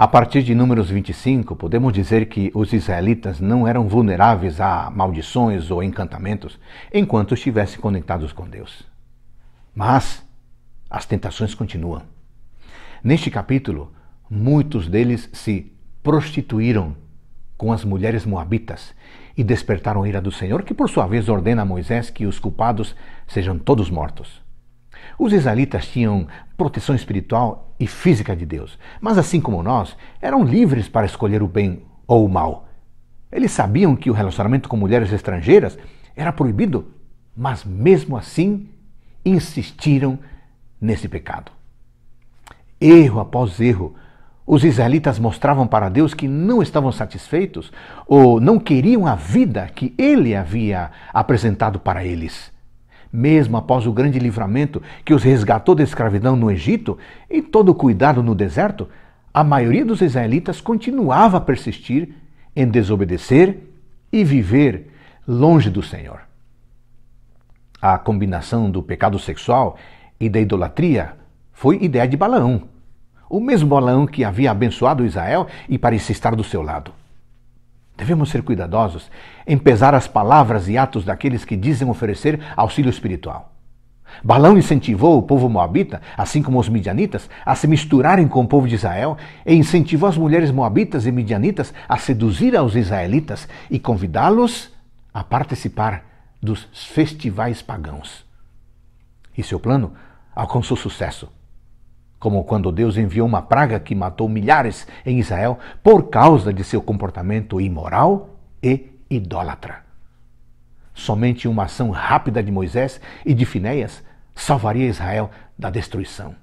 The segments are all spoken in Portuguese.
A partir de Números 25, podemos dizer que os israelitas não eram vulneráveis a maldições ou encantamentos enquanto estivessem conectados com Deus. Mas as tentações continuam. Neste capítulo, muitos deles se prostituíram com as mulheres moabitas e despertaram a ira do Senhor, que por sua vez ordena a Moisés que os culpados sejam todos mortos. Os israelitas tinham proteção espiritual e física de Deus, mas assim como nós, eram livres para escolher o bem ou o mal. Eles sabiam que o relacionamento com mulheres estrangeiras era proibido, mas mesmo assim insistiram nesse pecado. Erro após erro, os israelitas mostravam para Deus que não estavam satisfeitos ou não queriam a vida que ele havia apresentado para eles mesmo após o grande livramento que os resgatou da escravidão no Egito e todo o cuidado no deserto, a maioria dos israelitas continuava a persistir em desobedecer e viver longe do Senhor. A combinação do pecado sexual e da idolatria foi ideia de Balaão, o mesmo Balaão que havia abençoado Israel e parecia estar do seu lado. Devemos ser cuidadosos em pesar as palavras e atos daqueles que dizem oferecer auxílio espiritual. Balão incentivou o povo moabita, assim como os midianitas, a se misturarem com o povo de Israel e incentivou as mulheres moabitas e midianitas a seduzir aos israelitas e convidá-los a participar dos festivais pagãos. E seu plano alcançou sucesso como quando Deus enviou uma praga que matou milhares em Israel por causa de seu comportamento imoral e idólatra. Somente uma ação rápida de Moisés e de Finéias salvaria Israel da destruição.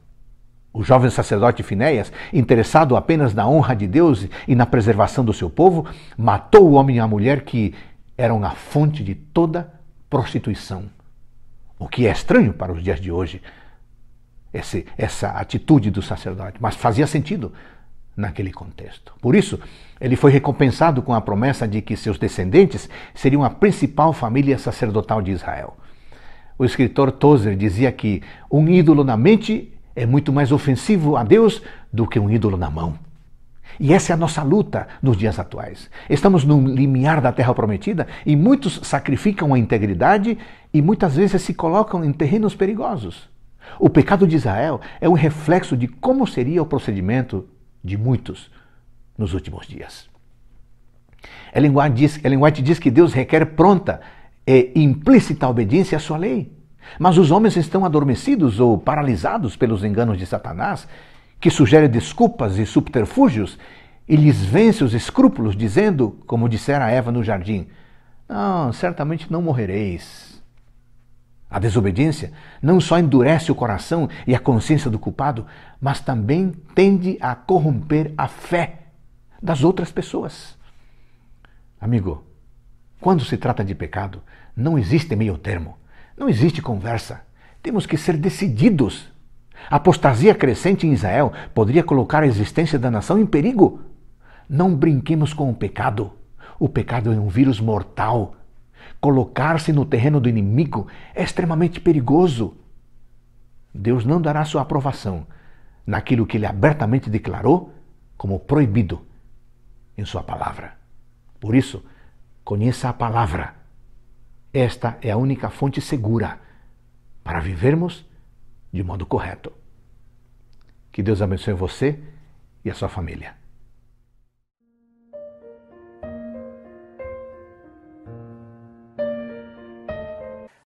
O jovem sacerdote Finéias, interessado apenas na honra de Deus e na preservação do seu povo, matou o homem e a mulher que eram a fonte de toda prostituição. O que é estranho para os dias de hoje, esse, essa atitude do sacerdote, mas fazia sentido naquele contexto. Por isso, ele foi recompensado com a promessa de que seus descendentes seriam a principal família sacerdotal de Israel. O escritor Tozer dizia que um ídolo na mente é muito mais ofensivo a Deus do que um ídolo na mão. E essa é a nossa luta nos dias atuais. Estamos no limiar da terra prometida e muitos sacrificam a integridade e muitas vezes se colocam em terrenos perigosos. O pecado de Israel é um reflexo de como seria o procedimento de muitos nos últimos dias. Ellen White diz, Ellen White diz que Deus requer pronta e implícita obediência à sua lei. Mas os homens estão adormecidos ou paralisados pelos enganos de Satanás, que sugere desculpas e subterfúgios e lhes vence os escrúpulos, dizendo, como dissera Eva no jardim: Não, certamente não morrereis. A desobediência não só endurece o coração e a consciência do culpado, mas também tende a corromper a fé das outras pessoas. Amigo, quando se trata de pecado, não existe meio termo, não existe conversa. Temos que ser decididos. A apostasia crescente em Israel poderia colocar a existência da nação em perigo. Não brinquemos com o pecado. O pecado é um vírus mortal Colocar-se no terreno do inimigo é extremamente perigoso. Deus não dará sua aprovação naquilo que ele abertamente declarou como proibido em sua palavra. Por isso, conheça a palavra. Esta é a única fonte segura para vivermos de modo correto. Que Deus abençoe você e a sua família.